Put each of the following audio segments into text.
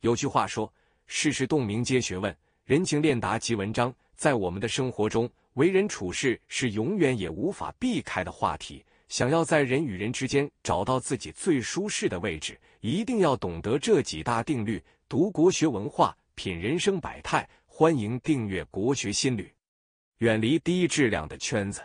有句话说：“世事洞明皆学问，人情练达即文章。”在我们的生活中，为人处事是永远也无法避开的话题。想要在人与人之间找到自己最舒适的位置，一定要懂得这几大定律。读国学文化，品人生百态。欢迎订阅《国学心旅》，远离低质量的圈子。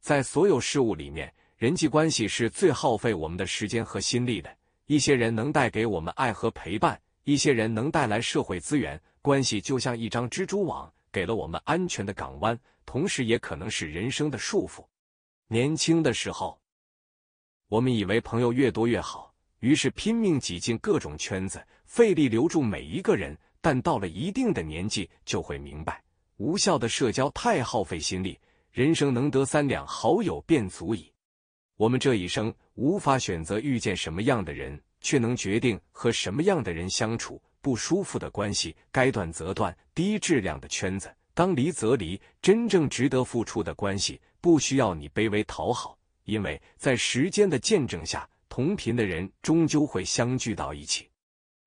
在所有事物里面，人际关系是最耗费我们的时间和心力的。一些人能带给我们爱和陪伴。一些人能带来社会资源关系，就像一张蜘蛛网，给了我们安全的港湾，同时也可能是人生的束缚。年轻的时候，我们以为朋友越多越好，于是拼命挤进各种圈子，费力留住每一个人。但到了一定的年纪，就会明白，无效的社交太耗费心力，人生能得三两好友便足矣。我们这一生无法选择遇见什么样的人。却能决定和什么样的人相处。不舒服的关系，该断则断；低质量的圈子，当离则离。真正值得付出的关系，不需要你卑微讨好，因为在时间的见证下，同频的人终究会相聚到一起。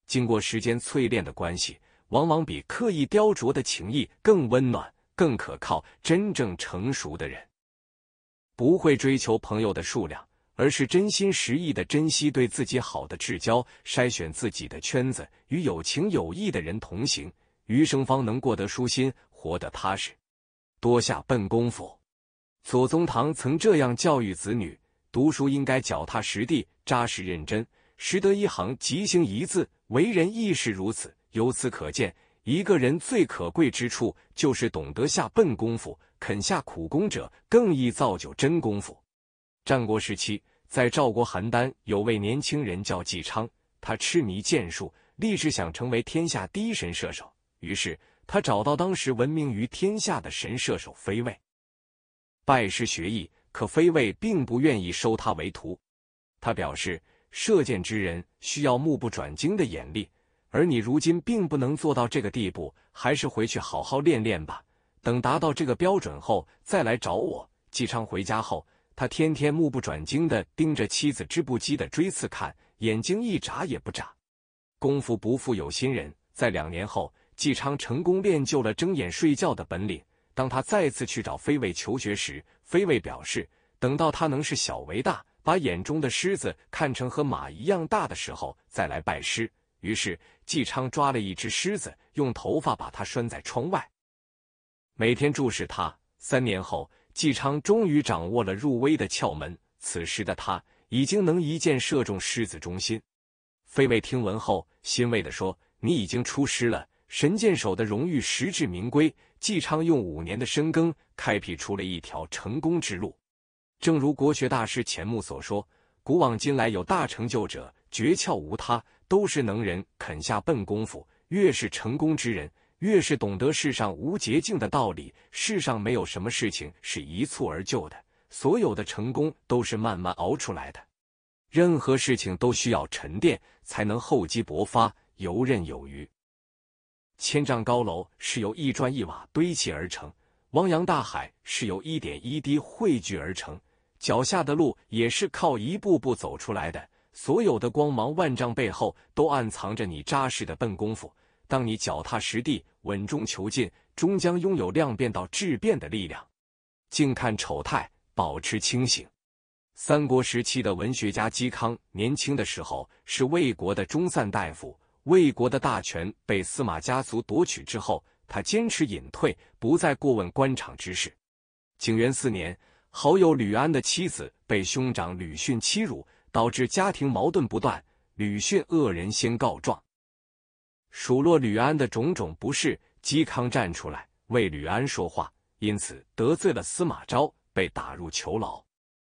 经过时间淬炼的关系，往往比刻意雕琢的情谊更温暖、更可靠。真正成熟的人，不会追求朋友的数量。而是真心实意的珍惜对自己好的至交，筛选自己的圈子，与有情有义的人同行，余生方能过得舒心，活得踏实。多下笨功夫，左宗棠曾这样教育子女：读书应该脚踏实地，扎实认真，识得一行，即行一字；为人亦是如此。由此可见，一个人最可贵之处，就是懂得下笨功夫，肯下苦功者，更易造就真功夫。战国时期，在赵国邯郸有位年轻人叫纪昌，他痴迷剑术，立志想成为天下第一神射手。于是，他找到当时闻名于天下的神射手飞卫，拜师学艺。可飞卫并不愿意收他为徒，他表示：射箭之人需要目不转睛的眼力，而你如今并不能做到这个地步，还是回去好好练练吧。等达到这个标准后再来找我。纪昌回家后。他天天目不转睛的盯着妻子织布机的锥刺看，眼睛一眨也不眨。功夫不负有心人，在两年后，纪昌成功练就了睁眼睡觉的本领。当他再次去找飞卫求学时，飞卫表示，等到他能是小为大，把眼中的狮子看成和马一样大的时候，再来拜师。于是，纪昌抓了一只狮子，用头发把它拴在窗外，每天注视它。三年后。纪昌终于掌握了入微的窍门，此时的他已经能一箭射中狮子中心。飞卫听闻后欣慰的说：“你已经出师了，神箭手的荣誉实至名归。”纪昌用五年的深耕开辟出了一条成功之路。正如国学大师钱穆所说：“古往今来有大成就者，诀窍无他，都是能人肯下笨功夫。越是成功之人。”越是懂得世上无捷径的道理，世上没有什么事情是一蹴而就的，所有的成功都是慢慢熬出来的。任何事情都需要沉淀，才能厚积薄发，游刃有余。千丈高楼是由一砖一瓦堆砌而成，汪洋大海是由一点一滴汇聚而成，脚下的路也是靠一步步走出来的。所有的光芒万丈背后，都暗藏着你扎实的笨功夫。当你脚踏实地、稳中求进，终将拥有量变到质变的力量。静看丑态，保持清醒。三国时期的文学家嵇康，年轻的时候是魏国的中散大夫。魏国的大权被司马家族夺取之后，他坚持隐退，不再过问官场之事。景元四年，好友吕安的妻子被兄长吕巽欺辱，导致家庭矛盾不断。吕巽恶人先告状。数落吕安的种种不是，嵇康站出来为吕安说话，因此得罪了司马昭，被打入囚牢。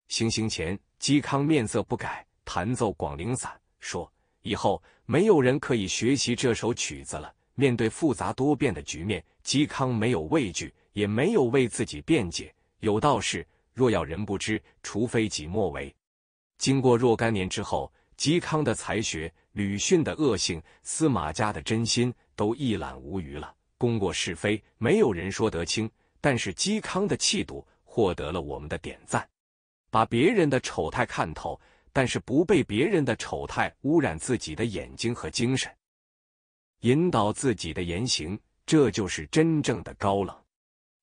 行刑前，嵇康面色不改，弹奏《广陵散》，说：“以后没有人可以学习这首曲子了。”面对复杂多变的局面，嵇康没有畏惧，也没有为自己辩解。有道是：“若要人不知，除非己莫为。”经过若干年之后，嵇康的才学。吕迅的恶性，司马家的真心都一览无余了。功过是非，没有人说得清。但是嵇康的气度获得了我们的点赞，把别人的丑态看透，但是不被别人的丑态污染自己的眼睛和精神，引导自己的言行，这就是真正的高冷。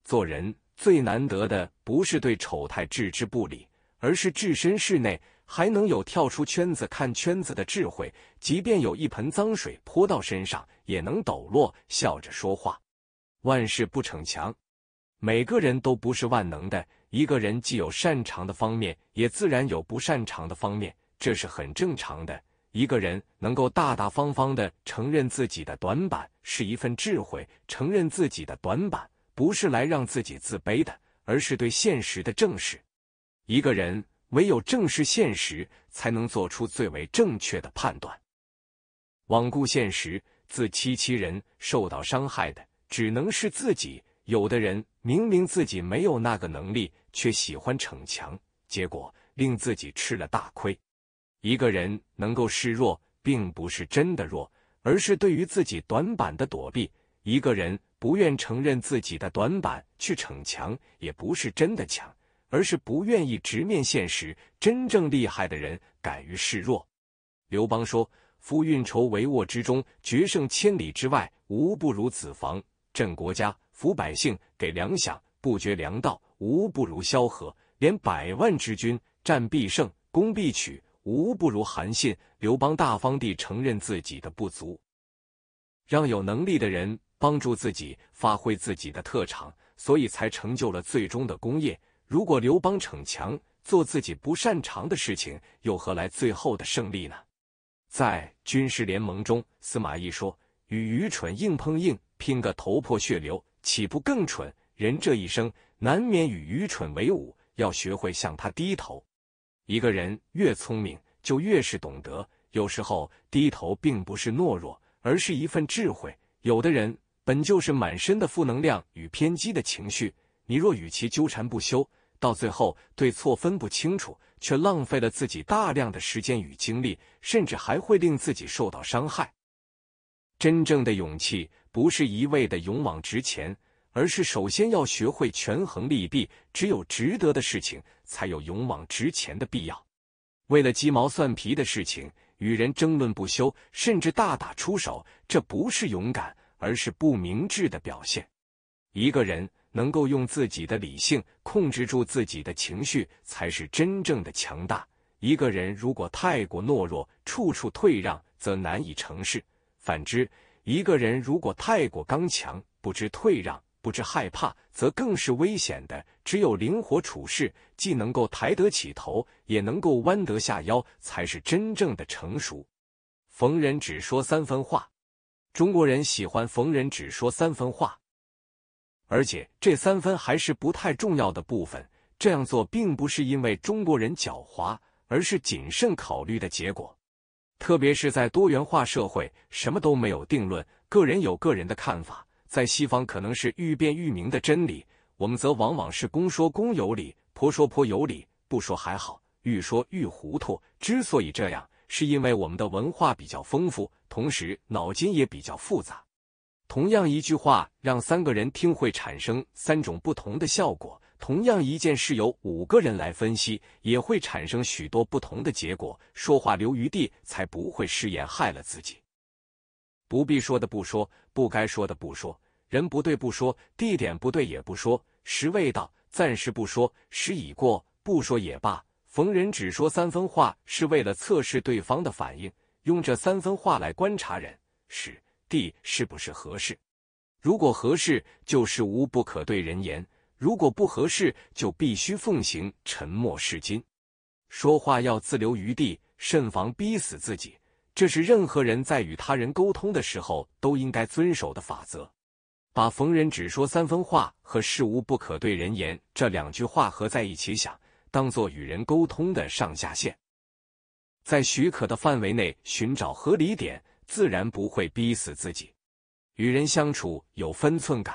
做人最难得的不是对丑态置之不理，而是置身事内。还能有跳出圈子看圈子的智慧，即便有一盆脏水泼到身上，也能抖落，笑着说话。万事不逞强，每个人都不是万能的。一个人既有擅长的方面，也自然有不擅长的方面，这是很正常的。一个人能够大大方方的承认自己的短板，是一份智慧。承认自己的短板，不是来让自己自卑的，而是对现实的正视。一个人。唯有正视现实，才能做出最为正确的判断。罔顾现实，自欺欺人，受到伤害的只能是自己。有的人明明自己没有那个能力，却喜欢逞强，结果令自己吃了大亏。一个人能够示弱，并不是真的弱，而是对于自己短板的躲避。一个人不愿承认自己的短板，去逞强，也不是真的强。而是不愿意直面现实。真正厉害的人敢于示弱。刘邦说：“夫运筹帷幄之中，决胜千里之外，无不如子房；镇国家，抚百姓，给粮饷，不绝粮道，无不如萧何；连百万之军，战必胜，攻必取，无不如韩信。”刘邦大方地承认自己的不足，让有能力的人帮助自己，发挥自己的特长，所以才成就了最终的功业。如果刘邦逞强做自己不擅长的事情，又何来最后的胜利呢？在军事联盟中，司马懿说：“与愚蠢硬碰硬，拼个头破血流，岂不更蠢？”人这一生难免与愚蠢为伍，要学会向他低头。一个人越聪明，就越是懂得，有时候低头并不是懦弱，而是一份智慧。有的人本就是满身的负能量与偏激的情绪，你若与其纠缠不休。到最后，对错分不清楚，却浪费了自己大量的时间与精力，甚至还会令自己受到伤害。真正的勇气不是一味的勇往直前，而是首先要学会权衡利弊。只有值得的事情，才有勇往直前的必要。为了鸡毛蒜皮的事情与人争论不休，甚至大打出手，这不是勇敢，而是不明智的表现。一个人。能够用自己的理性控制住自己的情绪，才是真正的强大。一个人如果太过懦弱，处处退让，则难以成事；反之，一个人如果太过刚强，不知退让，不知害怕，则更是危险的。只有灵活处事，既能够抬得起头，也能够弯得下腰，才是真正的成熟。逢人只说三分话，中国人喜欢逢人只说三分话。而且这三分还是不太重要的部分。这样做并不是因为中国人狡猾，而是谨慎考虑的结果。特别是在多元化社会，什么都没有定论，个人有个人的看法。在西方可能是愈辩愈明的真理，我们则往往是公说公有理，婆说婆有理，不说还好，愈说愈糊涂。之所以这样，是因为我们的文化比较丰富，同时脑筋也比较复杂。同样一句话让三个人听会产生三种不同的效果，同样一件事由五个人来分析也会产生许多不同的结果。说话留余地，才不会失言害了自己。不必说的不说，不该说的不说，人不对不说，地点不对也不说。时未到，暂时不说；时已过，不说也罢。逢人只说三分话，是为了测试对方的反应，用这三分话来观察人。是。地是不是合适？如果合适，就是无不可对人言；如果不合适，就必须奉行沉默是金。说话要自留余地，慎防逼死自己。这是任何人在与他人沟通的时候都应该遵守的法则。把“逢人只说三分话”和“事无不可对人言”这两句话合在一起想，当做与人沟通的上下限，在许可的范围内寻找合理点。自然不会逼死自己，与人相处有分寸感。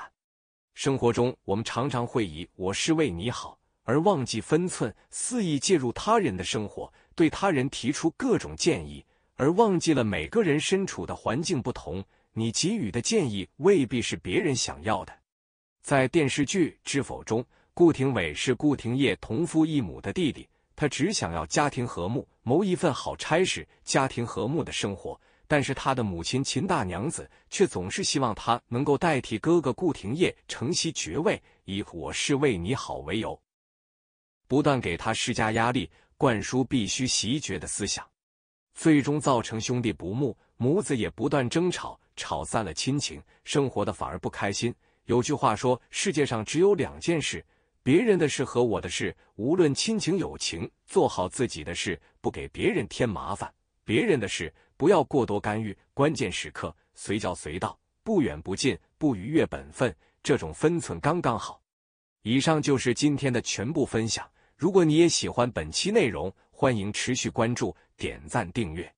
生活中，我们常常会以“我是为你好”而忘记分寸，肆意介入他人的生活，对他人提出各种建议，而忘记了每个人身处的环境不同，你给予的建议未必是别人想要的。在电视剧《知否》中，顾廷伟是顾廷烨同父异母的弟弟，他只想要家庭和睦，谋一份好差事，家庭和睦的生活。但是他的母亲秦大娘子却总是希望他能够代替哥哥顾廷烨承袭爵位，以我是为你好为由，不断给他施加压力，灌输必须袭爵的思想，最终造成兄弟不睦，母子也不断争吵，吵散了亲情，生活的反而不开心。有句话说：世界上只有两件事，别人的事和我的事。无论亲情友情，做好自己的事，不给别人添麻烦，别人的事。不要过多干预，关键时刻随叫随到，不远不近，不逾越本分，这种分寸刚刚好。以上就是今天的全部分享。如果你也喜欢本期内容，欢迎持续关注、点赞、订阅。